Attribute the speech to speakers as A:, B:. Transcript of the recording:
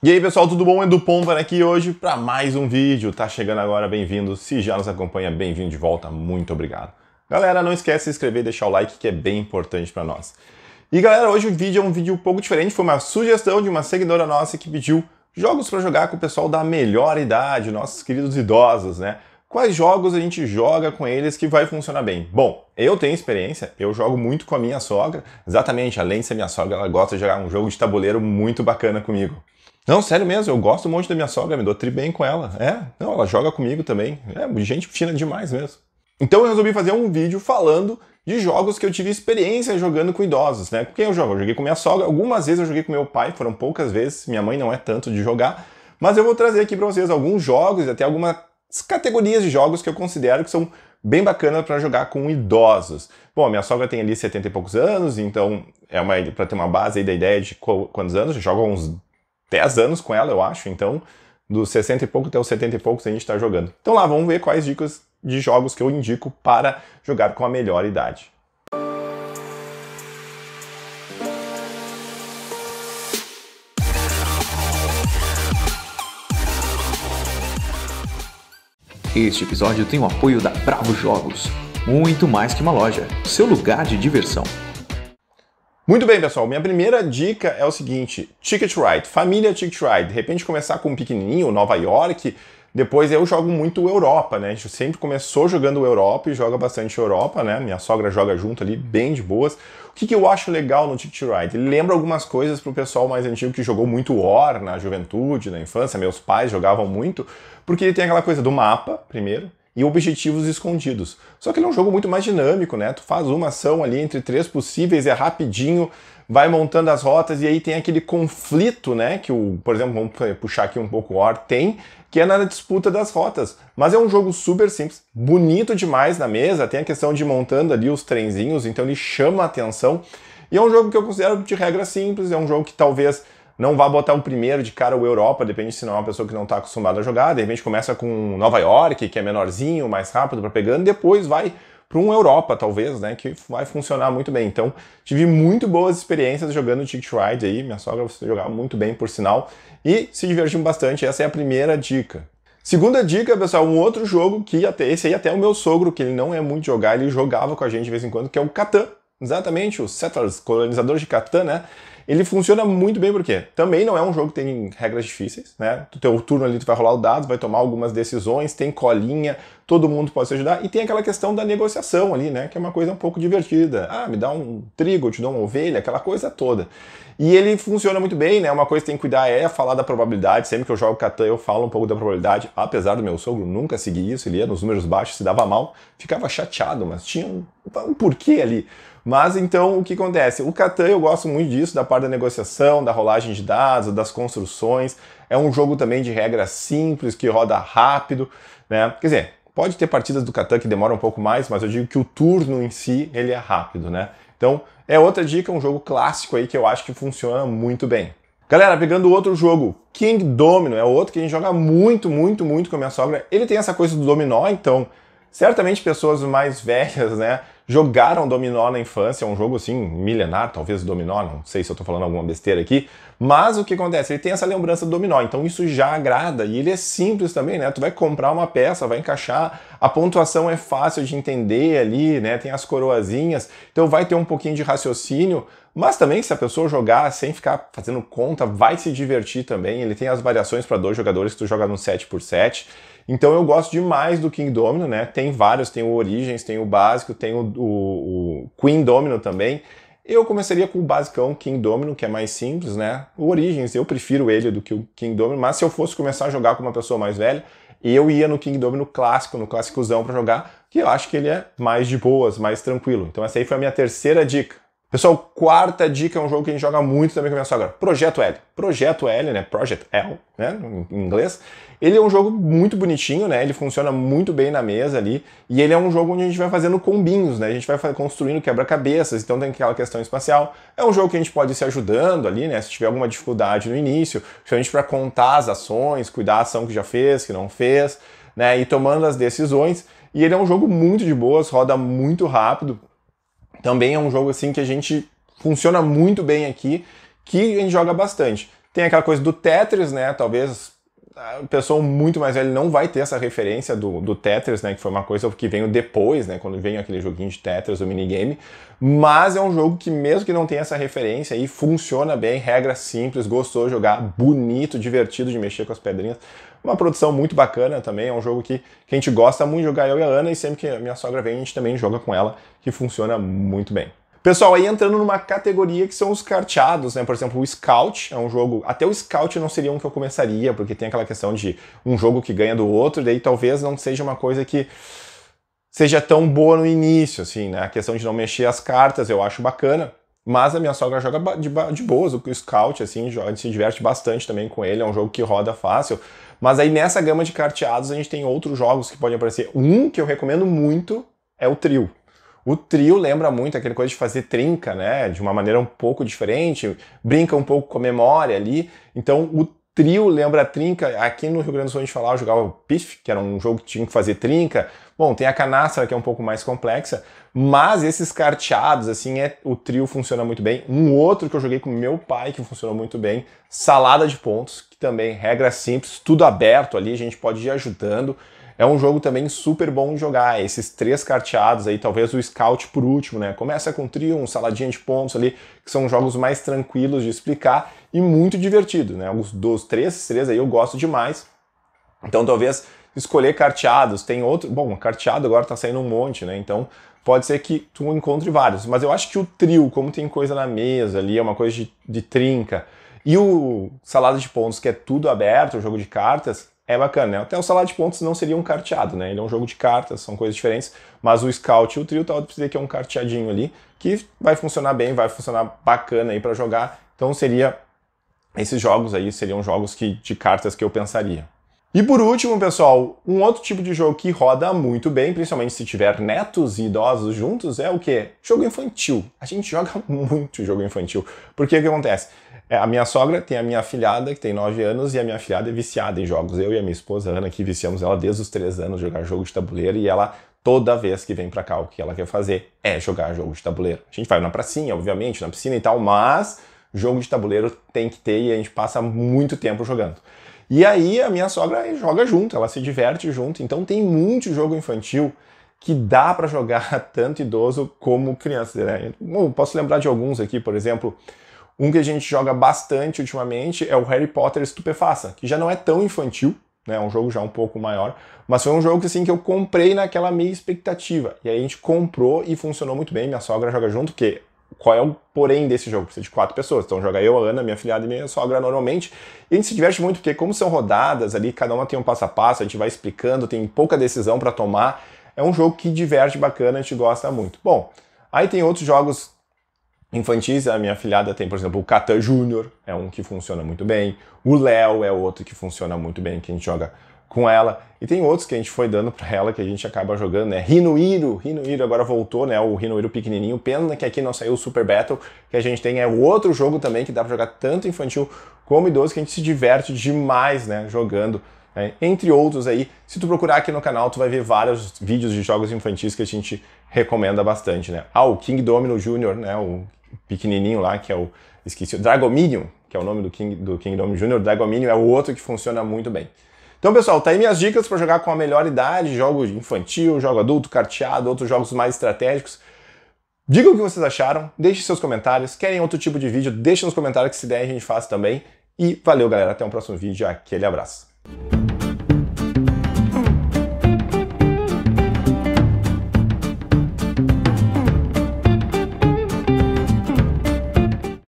A: E aí pessoal, tudo bom? Edu Pomba aqui hoje para mais um vídeo. Tá chegando agora, bem-vindo. Se já nos acompanha, bem-vindo de volta, muito obrigado. Galera, não esquece de se inscrever e deixar o like que é bem importante para nós. E galera, hoje o vídeo é um vídeo um pouco diferente, foi uma sugestão de uma seguidora nossa que pediu jogos para jogar com o pessoal da melhor idade, nossos queridos idosos, né? Quais jogos a gente joga com eles que vai funcionar bem? Bom, eu tenho experiência, eu jogo muito com a minha sogra, exatamente, além de ser minha sogra, ela gosta de jogar um jogo de tabuleiro muito bacana comigo. Não, sério mesmo, eu gosto um monte da minha sogra, me dou tri bem com ela. É, não, ela joga comigo também. É, gente fina demais mesmo. Então eu resolvi fazer um vídeo falando de jogos que eu tive experiência jogando com idosos, né? Com quem eu jogo? Eu joguei com minha sogra, algumas vezes eu joguei com meu pai, foram poucas vezes, minha mãe não é tanto de jogar, mas eu vou trazer aqui para vocês alguns jogos e até algumas categorias de jogos que eu considero que são bem bacanas para jogar com idosos. Bom, minha sogra tem ali 70 e poucos anos, então é uma para ter uma base aí da ideia de quantos anos, joga uns 10 anos com ela, eu acho. Então, dos 60 e pouco até os 70 e poucos a gente está jogando. Então lá, vamos ver quais dicas de jogos que eu indico para jogar com a melhor idade. Este episódio tem o apoio da Bravo Jogos, muito mais que uma loja, seu lugar de diversão. Muito bem, pessoal. Minha primeira dica é o seguinte: Ticket Ride, família Ticket Ride. De repente começar com um pequenininho, Nova York. Depois eu jogo muito Europa, né? A gente sempre começou jogando Europa e joga bastante Europa, né? Minha sogra joga junto ali, bem de boas. O que, que eu acho legal no Ticket Ride? Ele lembra algumas coisas pro pessoal mais antigo que jogou muito War na juventude, na infância. Meus pais jogavam muito, porque ele tem aquela coisa do mapa, primeiro e objetivos escondidos. Só que ele é um jogo muito mais dinâmico, né? Tu faz uma ação ali entre três possíveis, é rapidinho, vai montando as rotas e aí tem aquele conflito, né? Que o, por exemplo, vamos puxar aqui um pouco o War, tem, que é na disputa das rotas. Mas é um jogo super simples, bonito demais na mesa, tem a questão de montando ali os trenzinhos, então ele chama a atenção. E é um jogo que eu considero de regra simples, é um jogo que talvez não vá botar o primeiro de cara o Europa, depende se não é uma pessoa que não está acostumada a jogar. De repente começa com Nova York, que é menorzinho, mais rápido para pegando, e depois vai para um Europa, talvez, né? Que vai funcionar muito bem. Então, tive muito boas experiências jogando Ticket Ride aí. Minha sogra jogava muito bem, por sinal, e se divertiu bastante. Essa é a primeira dica. Segunda dica, pessoal, um outro jogo que até esse aí até o meu sogro, que ele não é muito jogar, ele jogava com a gente de vez em quando, que é o Catan. Exatamente, os Settlers, colonizadores de Catan, né? Ele funciona muito bem porque também não é um jogo que tem regras difíceis, né? O teu turno ali tu vai rolar o dado, vai tomar algumas decisões, tem colinha, todo mundo pode se ajudar. E tem aquela questão da negociação ali, né? Que é uma coisa um pouco divertida. Ah, me dá um trigo, eu te dou uma ovelha, aquela coisa toda. E ele funciona muito bem, né? Uma coisa que tem que cuidar é falar da probabilidade. Sempre que eu jogo Catan, eu falo um pouco da probabilidade. Apesar do meu sogro nunca seguir isso, ele ia nos números baixos, se dava mal, ficava chateado, mas tinha um, um porquê ali. Mas então o que acontece? O Catan eu gosto muito disso, da parte da negociação, da rolagem de dados, das construções. É um jogo também de regras simples, que roda rápido, né? Quer dizer, pode ter partidas do Catan que demoram um pouco mais, mas eu digo que o turno em si ele é rápido, né? Então é outra dica, um jogo clássico aí que eu acho que funciona muito bem. Galera, pegando outro jogo, King Domino é outro que a gente joga muito, muito, muito com a minha sogra. Ele tem essa coisa do dominó, então certamente pessoas mais velhas, né? jogaram dominó na infância, é um jogo assim, milenar, talvez dominó, não sei se eu estou falando alguma besteira aqui, mas o que acontece? Ele tem essa lembrança do dominó, então isso já agrada e ele é simples também, né? Tu vai comprar uma peça, vai encaixar, a pontuação é fácil de entender ali, né? Tem as coroazinhas, então vai ter um pouquinho de raciocínio, mas também, se a pessoa jogar sem ficar fazendo conta, vai se divertir também. Ele tem as variações para dois jogadores que tu joga no 7 por 7 então eu gosto demais do King Domino, né? Tem vários, tem o Origens, tem o básico, tem o, o, o Queen Domino também. Eu começaria com o basicão King Domino, que é mais simples, né? O Origins, eu prefiro ele do que o King Domino, mas se eu fosse começar a jogar com uma pessoa mais velha, eu ia no King Domino clássico, no clássicozão para jogar, que eu acho que ele é mais de boas, mais tranquilo. Então essa aí foi a minha terceira dica. Pessoal, quarta dica é um jogo que a gente joga muito também com a minha sogra. Projeto L. Projeto L, né? Project L, né? Em inglês. Ele é um jogo muito bonitinho, né? Ele funciona muito bem na mesa ali. E ele é um jogo onde a gente vai fazendo combinhos, né? A gente vai construindo quebra-cabeças, então tem aquela questão espacial. É um jogo que a gente pode ir se ajudando ali, né? Se tiver alguma dificuldade no início, principalmente para contar as ações, cuidar da ação que já fez, que não fez, né? E tomando as decisões. E ele é um jogo muito de boas, roda muito rápido também é um jogo assim que a gente funciona muito bem aqui, que a gente joga bastante. Tem aquela coisa do Tetris, né? Talvez a pessoa muito mais velha não vai ter essa referência do, do Tetris, né? Que foi uma coisa que veio depois, né? Quando veio aquele joguinho de Tetris, o minigame. Mas é um jogo que, mesmo que não tenha essa referência aí, funciona bem, regra simples, gostou de jogar, bonito, divertido de mexer com as pedrinhas. Uma produção muito bacana também, é um jogo que, que a gente gosta muito de jogar, eu e a Ana, e sempre que a minha sogra vem, a gente também joga com ela, que funciona muito bem. Pessoal, aí entrando numa categoria que são os carteados, né? Por exemplo, o Scout é um jogo. Até o Scout não seria um que eu começaria, porque tem aquela questão de um jogo que ganha do outro, daí talvez não seja uma coisa que seja tão boa no início, assim, né? A questão de não mexer as cartas eu acho bacana. Mas a minha sogra joga de, de boas, o Scout, assim, joga, se diverte bastante também com ele, é um jogo que roda fácil. Mas aí nessa gama de carteados a gente tem outros jogos que podem aparecer. Um que eu recomendo muito é o Trio. O trio lembra muito aquele coisa de fazer trinca, né? De uma maneira um pouco diferente, brinca um pouco com a memória ali. Então, o trio lembra trinca. Aqui no Rio Grande do Sul a gente falava, jogava o PIF, que era um jogo que tinha que fazer trinca. Bom, tem a canastra, que é um pouco mais complexa, mas esses carteados, assim, é o trio funciona muito bem. Um outro que eu joguei com meu pai, que funcionou muito bem, salada de pontos, que também regra simples, tudo aberto ali, a gente pode ir ajudando. É um jogo também super bom de jogar. Esses três carteados aí, talvez o Scout por último, né? Começa com um Saladinha de Pontos ali, que são jogos mais tranquilos de explicar e muito divertido, né? Os dos três, três aí eu gosto demais. Então talvez escolher carteados, tem outro, bom, carteado agora tá saindo um monte, né? Então pode ser que tu encontre vários, mas eu acho que o trio, como tem coisa na mesa ali, é uma coisa de, de trinca, e o salada de pontos, que é tudo aberto, o jogo de cartas, é bacana, né? Até o salário de pontos não seria um carteado, né? Ele é um jogo de cartas, são coisas diferentes, mas o scout e o trio talvez tá, precisa que é um carteadinho ali, que vai funcionar bem, vai funcionar bacana aí para jogar. Então seria esses jogos aí seriam jogos que de cartas que eu pensaria. E por último, pessoal, um outro tipo de jogo que roda muito bem, principalmente se tiver netos e idosos juntos, é o quê? Jogo infantil. A gente joga muito jogo infantil. Porque o que acontece? É, a minha sogra tem a minha filhada, que tem 9 anos, e a minha filhada é viciada em jogos. Eu e a minha esposa, Ana, que viciamos ela desde os 3 anos, jogar jogo de tabuleiro, e ela, toda vez que vem pra cá, o que ela quer fazer é jogar jogo de tabuleiro. A gente vai na pracinha, obviamente, na piscina e tal, mas jogo de tabuleiro tem que ter e a gente passa muito tempo jogando. E aí a minha sogra joga junto, ela se diverte junto. Então tem muito jogo infantil que dá para jogar tanto idoso como criança. Né? Bom, posso lembrar de alguns aqui, por exemplo, um que a gente joga bastante ultimamente é o Harry Potter Estupefaça, que já não é tão infantil, né? É um jogo já um pouco maior, mas foi um jogo assim que eu comprei naquela meia expectativa. E aí a gente comprou e funcionou muito bem. Minha sogra joga junto, porque qual é o porém desse jogo? Precisa de quatro pessoas. Então joga eu, a Ana, minha filhada e minha sogra normalmente. E a gente se diverte muito, porque como são rodadas ali, cada uma tem um passo a passo, a gente vai explicando, tem pouca decisão para tomar. É um jogo que diverte bacana, a gente gosta muito. Bom, aí tem outros jogos infantis, a minha filhada tem, por exemplo, o Catan Júnior, é um que funciona muito bem. O Léo é outro que funciona muito bem, que a gente joga com ela. E tem outros que a gente foi dando para ela que a gente acaba jogando, né? Rinoiro, Rinoiro agora voltou, né? O Rinoiro pequenininho. Pena que aqui não saiu o Super Battle, que a gente tem é outro jogo também que dá para jogar tanto infantil como idoso, que a gente se diverte demais, né, jogando. Né? Entre outros aí, se tu procurar aqui no canal, tu vai ver vários vídeos de jogos infantis que a gente recomenda bastante, né? Ah, o King Domino Jr., né, o pequenininho lá, que é o, esqueci, o Dragominion, que é o nome do King, do King Domino Jr., o Dragominion é o outro que funciona muito bem. Então, pessoal, tá aí minhas dicas para jogar com a melhor idade, jogo infantil, jogo adulto, carteado, outros jogos mais estratégicos. Digam o que vocês acharam, deixem seus comentários. Querem outro tipo de vídeo, deixem nos comentários que se der a gente faz também. E valeu, galera. Até o um próximo vídeo. Aquele abraço.